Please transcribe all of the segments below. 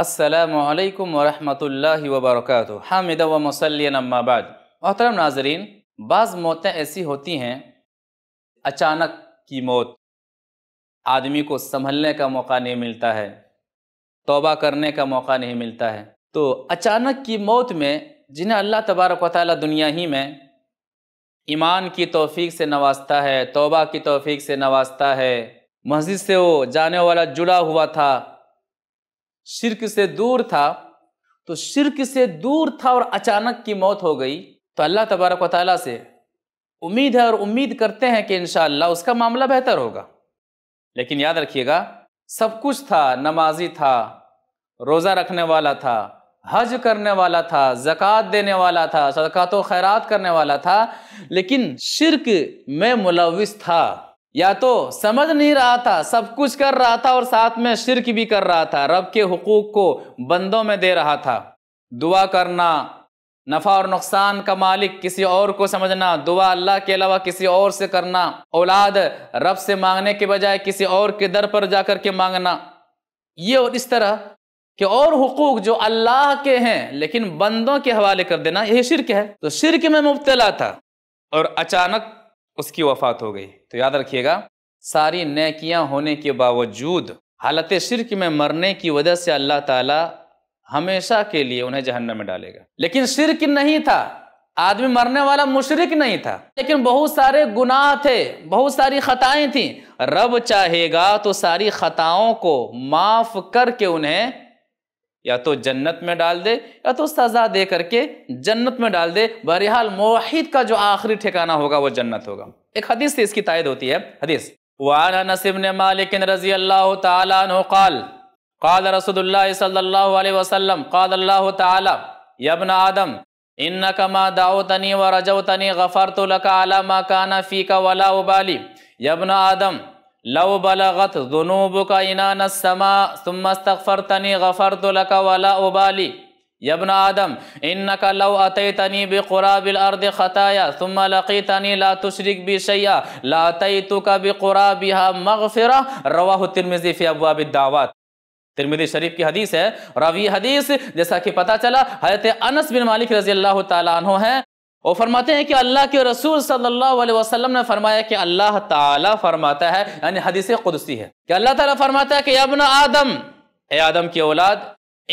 असलकम वरहमल वबरक हामिद व मसलमाबाद मोहतरम नाजरीन बाज़ मौतें ऐसी होती हैं अचानक की मौत आदमी को संभलने का मौका नहीं मिलता है तोबा करने का मौका नहीं मिलता है तो अचानक की मौत में जिन्हें अल्लाह तबारक ताली दुनिया ही में ईमान की तोफ़ी से नवाजता है तोबा की तोफ़ी से नवाजता है मस्जिद से वो जाने वाला जुड़ा हुआ था शिरक से दूर था तो शिरक से दूर था और अचानक की मौत हो गई तो अल्लाह तबारक वाली से उम्मीद है और उम्मीद करते हैं कि इन उसका मामला बेहतर होगा लेकिन याद रखिएगा सब कुछ था नमाजी था रोज़ा रखने वाला था हज करने वाला था ज़क़़त देने वाला था सदक़ात खैरात करने वाला था लेकिन शिरक में मुलविस था या तो समझ नहीं रहा था सब कुछ कर रहा था और साथ में शिरक भी कर रहा था रब के हकूक़ को बंदों में दे रहा था दुआ करना नफ़ा और नुकसान का मालिक किसी और को समझना दुआ अल्लाह के अलावा किसी और से करना औलाद रब से मांगने के बजाय किसी और के दर पर जाकर के मांगना ये और इस तरह के और हकूक जो अल्लाह के हैं लेकिन बंदों के हवाले कर देना यही शिरक है तो शिरक में मुबतला था और अचानक उसकी वफात हो गई तो याद रखिएगा सारी नकियाँ होने के बावजूद हालत शिरक में मरने की वजह से अल्लाह ताला हमेशा के लिए उन्हें जहन्नम में डालेगा लेकिन शिरक नहीं था आदमी मरने वाला मुशरक नहीं था लेकिन बहुत सारे गुनाह थे बहुत सारी खताएं थीं रब चाहेगा तो सारी खताओं को माफ़ करके उन्हें या तो जन्नत में डाल दे या तो सज़ा दे करके जन्नत में डाल दे बहरहाल मोहिद का जो आखिरी ठिकाना होगा वो जन्नत होगा एक हदीस से इसकी तायद होती है हदीस वाना नसीब ने मालिक रजी अल्लाह तल قال رسول الله صلى الله عليه وسلم قال الله تعالى يا ابن ادم انك ما دعوتني ورجوتني غفرت لك على ما كان فيك ولا ابالي يا ابن ادم لو بلغت ذنوبك انان السماء ثم استغفرتني غفرت لك ولا ابالي يا ابن ادم انك لو اتيتني بقراب الارض خطايا ثم لقيتني لا تشرك بي شيئا ला तुशरक भी शैया लातई तो का बेकुराब तिरमिदी शरीफ की हदीस है रवी हदीस जैसा कि पता चला हजरत अनस बिन मालिक रजी अल्लाह तु हैं वो फरमाते हैं कि अल्लाह के रसूल सल्लल्लाहु अलैहि वसल्लम ने फरमाया कि अल्लाह ताला फरमाता है यानी हदीस कुदसी है कि अल्लाह ताला फरमाता है कि अबन आदम ए आदम की औलाद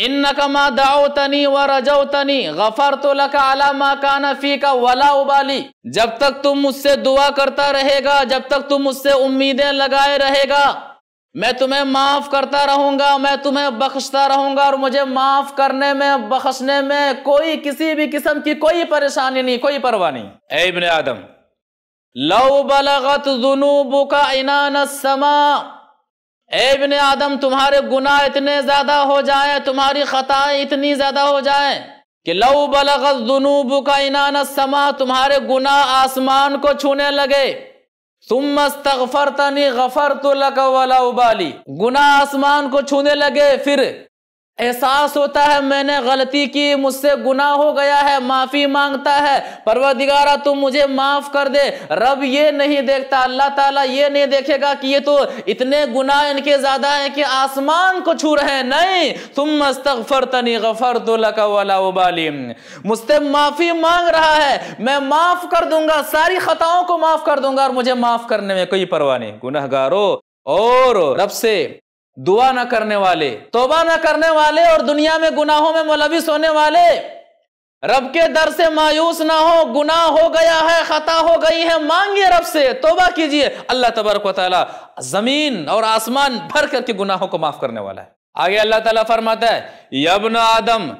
इन नकमा दाओतनी व रजौतनी गफर तो लका का वला उबाली जब तक तुम मुझसे दुआ करता रहेगा जब तक तुम मुझसे उम्मीदें लगाए रहेगा मैं तुम्हें माफ करता रहूंगा मैं तुम्हें बख्शता रहूंगा और मुझे माफ करने में बख्शने में कोई किसी भी किस्म की कोई परेशानी नहीं कोई परवाह नहीं इबन आदम लव बलगत जुनूबू का इनान समा एबन आदम तुम्हारे गुनाह इतने ज्यादा हो जाए तुम्हारी खताएं इतनी ज्यादा हो जाए कि लव बलगत जुनूबू का इनान समा तुम्हारे गुनाह आसमान को छूने लगे तुम गफर तो लगा वाला उबाली गुना आसमान को छूने लगे फिर एहसास होता है मैंने गलती की मुझसे गुनाह हो गया है माफ़ी मांगता है परवरदिगारा तुम मुझे माफ़ कर दे रब ये नहीं देखता अल्लाह ताला ये नहीं देखेगा कि ये तो इतने गुनाह इनके ज़्यादा हैं कि आसमान को छू रहे हैं नहीं तुम मस्तफ़र तनी गफ़र तो लका उबालिम मुझसे माफ़ी मांग रहा है मैं माफ़ कर दूंगा सारी ख़ताओं को माफ़ कर दूंगा और मुझे माफ़ करने में कोई परवाह नहीं गुनहगारों और रब से दुआ ना करने वाले तोबा ना करने वाले और दुनिया में गुनाहों में मुलविस होने वाले रब के दर से मायूस ना हो गुनाह हो गया है खता हो गई है मांगिए रब से तोबा कीजिए अल्लाह तबरक जमीन और आसमान भर करके गुनाहों को माफ करने वाला है आगे अल्लाह ताला फरमाता है यबन आदम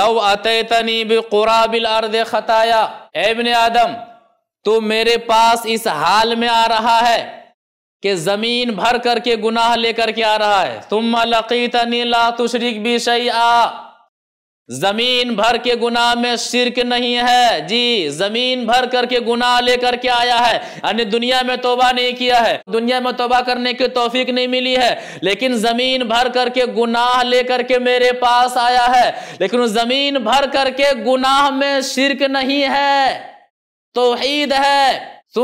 लव अतनी बिल अर्द खताया एबन आदम तू मेरे पास इस हाल में आ रहा है कि ज़मीन भर करके गुनाह लेकर के आ रहा है तुम ला तुशरिक भी सही आ जमीन भर के गुनाह में शिरक नहीं है जी जमीन भर करके गुनाह लेकर के आया है यानी दुनिया में तोबा नहीं किया है दुनिया में तोबा करने की तोफीक नहीं मिली है लेकिन जमीन भर करके गुनाह लेकर के मेरे पास आया है लेकिन जमीन भर करके गुनाह में शिरक नहीं है तोहीद है तो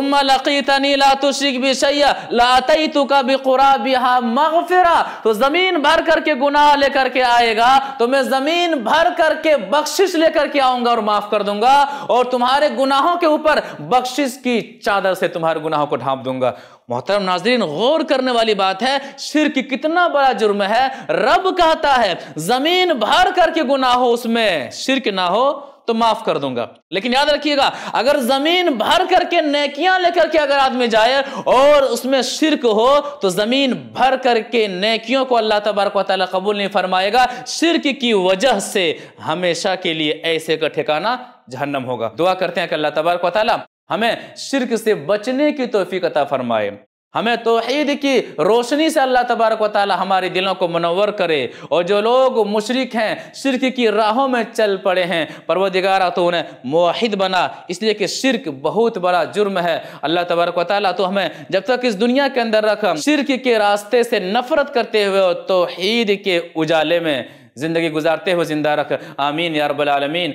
जमीन भर करके गुनाह लेकर के आएगा तो मैं जमीन भर करके बख्शिश लेकर के आऊंगा और माफ कर दूंगा और तुम्हारे गुनाहों के ऊपर बख्शिश की चादर से तुम्हारे गुनाहों को ढांप दूंगा मोहतरम नाजरीन गौर करने वाली बात है शिर कितना बड़ा जुर्म है रब कहता है जमीन भर करके गुनाह हो उसमें शिरक ना हो तो माफ कर दूंगा लेकिन याद रखिएगा अगर जमीन भर करके नेकियां लेकर के अगर आदमी जाए और उसमें शिरक हो तो जमीन भर करके नेकियों को अल्लाह तबारक कबूल नहीं फरमाएगा शिरक की वजह से हमेशा के लिए ऐसे का ठिकाना जहन्नम होगा दुआ करते हैं कि अल्लाह तबारक हमें शिरक से बचने की तोहफी फरमाए हमें तोहहीद की रोशनी से अल्लाह तबारक वाली हमारे दिलों को मनवर करे और जो लोग मुशरक हैं शिरक की राहों में चल पड़े हैं पर दिगारा तो उन्हें मुहिद बना इसलिए कि शिरक बहुत बड़ा जुर्म है अल्लाह तबारक वाली तो हमें जब तक इस दुनिया के अंदर रख शिरक के रास्ते से नफरत करते हुए तोहैद के उजाले में ज़िंदगी गुजारते हुए ज़िंदा रख आमीन यारबालमीन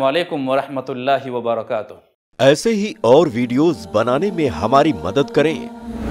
वालकम वरहमल वर्क ऐसे ही और वीडियोज़ बनाने में हमारी मदद करें